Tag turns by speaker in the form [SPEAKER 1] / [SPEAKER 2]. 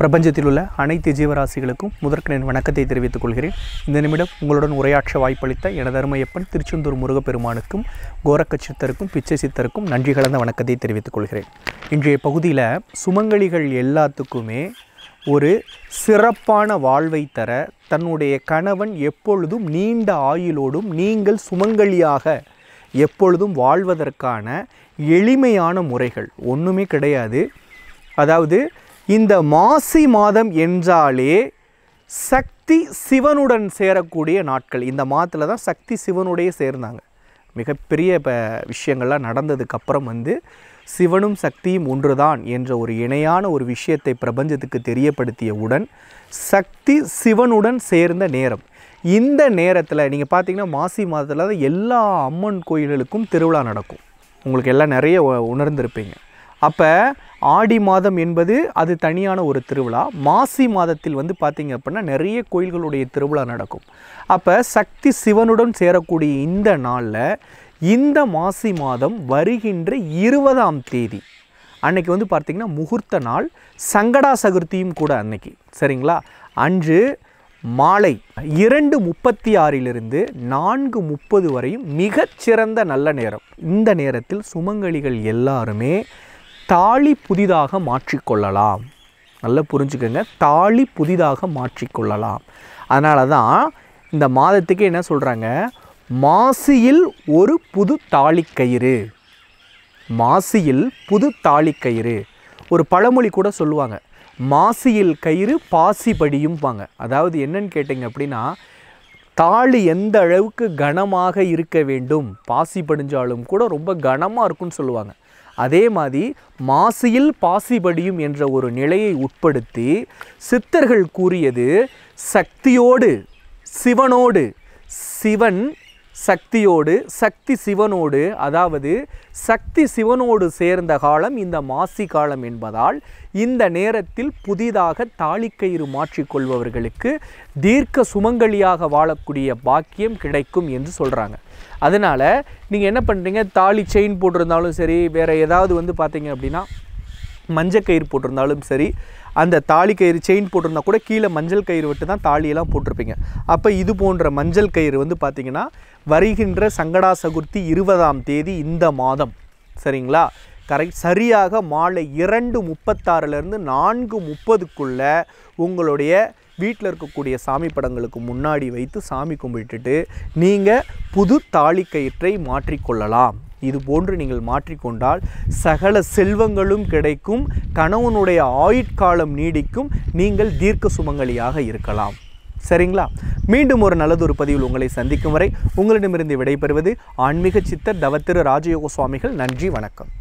[SPEAKER 1] பிரபஞ்சத்தில் உள்ள அனைத்து ஜீவராசிகளுக்கும் முதற்கனின் வணக்கத்தை தெரிவித்துக் கொள்கிறேன் இந்த நிமிடம் உங்களுடன் உரையாற்ற வாய்ப்பளித்த எனது அருமையப்பன் திருச்செந்தூர் முருகப்பெருமானுக்கும் கோரக்க சித்தருக்கும் பிச்சை சித்தருக்கும் நன்றி கலந்த வணக்கத்தை தெரிவித்துக் கொள்கிறேன் இன்றைய பகுதியில் சுமங்கலிகள் எல்லாத்துக்குமே ஒரு சிறப்பான வாழ்வை தர தன்னுடைய கணவன் எப்பொழுதும் நீண்ட ஆயுளோடும் நீங்கள் சுமங்கலியாக எப்பொழுதும் வாழ்வதற்கான எளிமையான முறைகள் ஒன்றுமே கிடையாது அதாவது இந்த மாசி மாதம் என்றாலே சக்தி சிவனுடன் சேரக்கூடிய நாட்கள் இந்த மாதத்தில் தான் சக்தி சிவனுடைய சேர்ந்தாங்க மிகப்பெரிய இப்போ விஷயங்கள்லாம் நடந்ததுக்கப்புறம் வந்து சிவனும் சக்தியும் ஒன்றுதான் என்ற ஒரு இணையான ஒரு விஷயத்தை பிரபஞ்சத்துக்கு தெரியப்படுத்தியவுடன் சக்தி சிவனுடன் சேர்ந்த நேரம் இந்த நேரத்தில் நீங்கள் பார்த்தீங்கன்னா மாசி மாதத்தில் தான் எல்லா அம்மன் கோயில்களுக்கும் திருவிழா நடக்கும் உங்களுக்கு எல்லாம் நிறைய உணர்ந்திருப்பீங்க அப்போ ஆடி மாதம் என்பது அது தனியான ஒரு திருவிழா மாசி மாதத்தில் வந்து பார்த்திங்க அப்படின்னா நிறைய கோயில்களுடைய திருவிழா நடக்கும் அப்போ சக்தி சிவனுடன் சேரக்கூடிய இந்த நாளில் இந்த மாசி மாதம் வருகின்ற இருபதாம் தேதி அன்றைக்கி வந்து பார்த்திங்கன்னா முகூர்த்த நாள் சங்கடா சதுர்த்தியும் கூட அன்னைக்கு சரிங்களா அன்று மாலை இரண்டு முப்பத்தி ஆறிலிருந்து நான்கு முப்பது வரையும் மிகச்சிறந்த நல்ல நேரம் இந்த நேரத்தில் சுமங்கலிகள் எல்லாருமே தாலி புதிதாக மாற்றிக்கொள்ளலாம் நல்லா புரிஞ்சுக்கோங்க தாலி புதிதாக மாற்றிக்கொள்ளலாம் அதனால தான் இந்த மாதத்துக்கு என்ன சொல்கிறாங்க மாசியில் ஒரு புது தாலிக்கயிறு மாசியில் புது தாலிக்கயிறு ஒரு பழமொழி கூட சொல்லுவாங்க மாசியில் கயிறு பாசி படியும்பாங்க அதாவது என்னன்னு கேட்டிங்க அப்படின்னா தாலி எந்த அளவுக்கு கனமாக இருக்க வேண்டும் பாசி படிஞ்சாலும் கூட ரொம்ப கனமாக இருக்குன்னு சொல்லுவாங்க அதே மாதிரி மாசியில் பாசிபடியும் என்ற ஒரு நிலையை உட்படுத்தி சித்தர்கள் கூறியது சக்தியோடு சிவனோடு சிவன் சக்தியோடு சக்தி சிவனோடு அதாவது சக்தி சிவனோடு சேர்ந்த காலம் இந்த மாசி காலம் என்பதால் இந்த நேரத்தில் புதிதாக தாளிக்கயிறு மாற்றிக்கொள்பவர்களுக்கு தீர்க்க சுமங்கலியாக வாழக்கூடிய பாக்கியம் கிடைக்கும் என்று சொல்கிறாங்க அதனால் நீங்கள் என்ன பண்ணுறீங்க தாலி செயின் போட்டிருந்தாலும் சரி வேறு ஏதாவது வந்து பார்த்தீங்க அப்படின்னா மஞ்சள் கயிறு போட்டிருந்தாலும் சரி அந்த தாலி கயிறு செயின் போட்டிருந்தா கூட கீழே மஞ்சள் கயிறு விட்டு தான் தாலியெல்லாம் போட்டிருப்பீங்க அப்போ இது போன்ற மஞ்சள் கயிறு வந்து பார்த்திங்கன்னா வருகின்ற சங்கடா சதுர்த்தி இருபதாம் தேதி இந்த மாதம் சரிங்களா கரெக்ட் சரியாக மாலை இரண்டு முப்பத்தாறுலேருந்து நான்கு முப்பதுக்குள்ளே உங்களுடைய வீட்டில் இருக்கக்கூடிய சாமி படங்களுக்கு முன்னாடி வைத்து சாமி கும்பிட்டுட்டு நீங்கள் புது தாலி கயிற்றை மாற்றிக்கொள்ளலாம் இது போன்று நீங்கள் மாற்றிக்கொண்டால் சகல செல்வங்களும் கிடைக்கும் கணவனுடைய ஆயுட்காலம் நீடிக்கும் நீங்கள் தீர்க்க சுமங்கலியாக இருக்கலாம் சரிங்களா மீண்டும் ஒரு நல்லதொரு பதிவில் உங்களை சந்திக்கும் வரை உங்களிடமிருந்து விடைபெறுவது ஆன்மீக சித்தர் தவத்திரு ராஜயோக சுவாமிகள் நன்றி வணக்கம்